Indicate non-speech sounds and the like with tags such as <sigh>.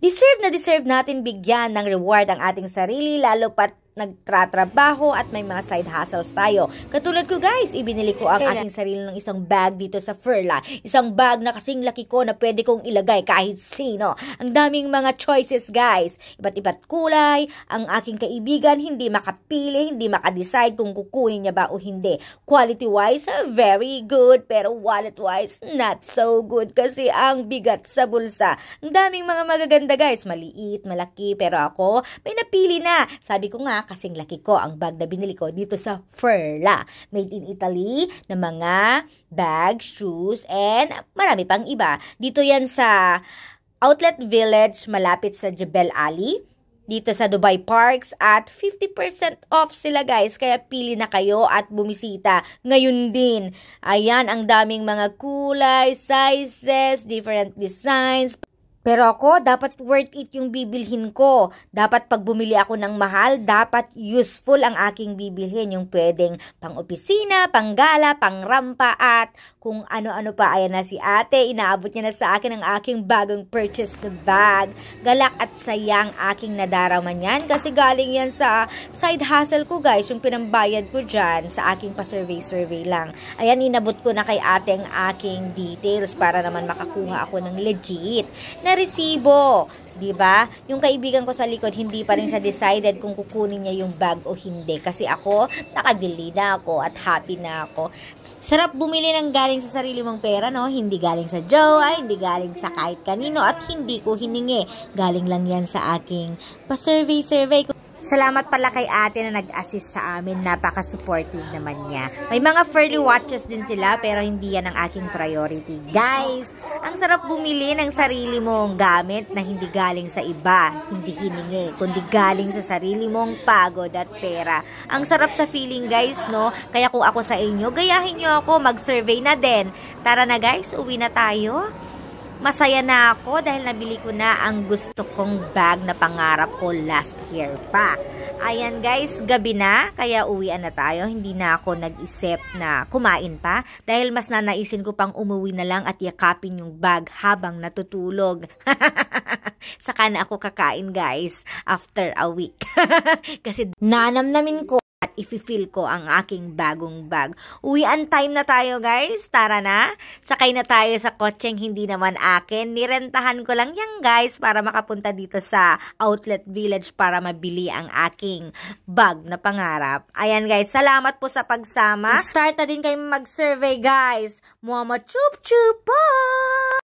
Deserve na deserve natin bigyan ng reward ang ating sarili lalo pat nagtratrabaho at may mga side hustles tayo. Katulad ko guys, ibinili ko ang aking sarili ng isang bag dito sa Furla. Isang bag na kasing laki ko na pwede kong ilagay kahit sino. Ang daming mga choices guys. Iba't iba't kulay. Ang aking kaibigan hindi makapili, hindi makadecide kung kukunin niya ba o hindi. Quality wise, very good. Pero wallet wise, not so good kasi ang bigat sa bulsa. Ang daming mga magaganda guys. Maliit, malaki. Pero ako, may napili na. Sabi ko nga, kasing laki ko ang bag na binili ko dito sa Furla. Made in Italy na mga bag, shoes, and marami pang iba. Dito yan sa Outlet Village malapit sa Jebel Ali dito sa Dubai Parks at 50% off sila guys. Kaya pili na kayo at bumisita ngayon din. Ayan, ang daming mga kulay, sizes, different designs. Pero ako, dapat worth it yung bibilhin ko. Dapat pag bumili ako ng mahal, dapat useful ang aking bibilhin. Yung pwedeng pang-opisina, pang-gala, pang-rampa at kung ano-ano pa. Ayan na si ate, inaabot niya na sa akin ang aking bagong purchase na bag. Galak at sayang aking nadaraman yan kasi galing yan sa side hustle ko guys. Yung pinambayad ko dyan sa aking pa-survey-survey lang. Ayan, inabot ko na kay ate ang aking details para naman makakuha ako ng legit na na resibo. 'di ba? Yung kaibigan ko sa likod hindi pa rin siya decided kung kukunin niya yung bag o hindi kasi ako nakabili na ako at happy na ako. Sarap bumili ng galing sa sarili mong pera, no? Hindi galing sa Joe, hindi galing sa kahit kanino at hindi ko hiningi. Galing lang 'yan sa aking pa-survey survey ko. Salamat pala kay ate na nag-assist sa amin. Napaka-supportive naman niya. May mga furry watches din sila pero hindi yan ang aking priority. Guys, ang sarap bumili ng sarili mong gamit na hindi galing sa iba, hindi hiningi, kundi galing sa sarili mong pagod at pera. Ang sarap sa feeling guys, no? Kaya kung ako sa inyo, gayahin nyo ako, mag-survey na din. Tara na guys, uwi na tayo. Masaya na ako dahil nabili ko na ang gusto kong bag na pangarap ko last year pa. Ayan guys, gabi na, kaya uwian na tayo. Hindi na ako nag-isip na kumain pa dahil mas nanaisin ko pang umuwi na lang at yakapin yung bag habang natutulog. <laughs> Saka na ako kakain guys after a week. <laughs> Kasi nanamnamin ko ifi-feel ko ang aking bagong bag. Uwi Uwian time na tayo guys, tara na. Sakay na tayo sa kotseng hindi naman akin. Nirentahan ko lang yan guys para makapunta dito sa Outlet Village para mabili ang aking bag na pangarap. Ayan guys, salamat po sa pagsama. Start na din kayo mag-survey guys. Mama chup chup bye!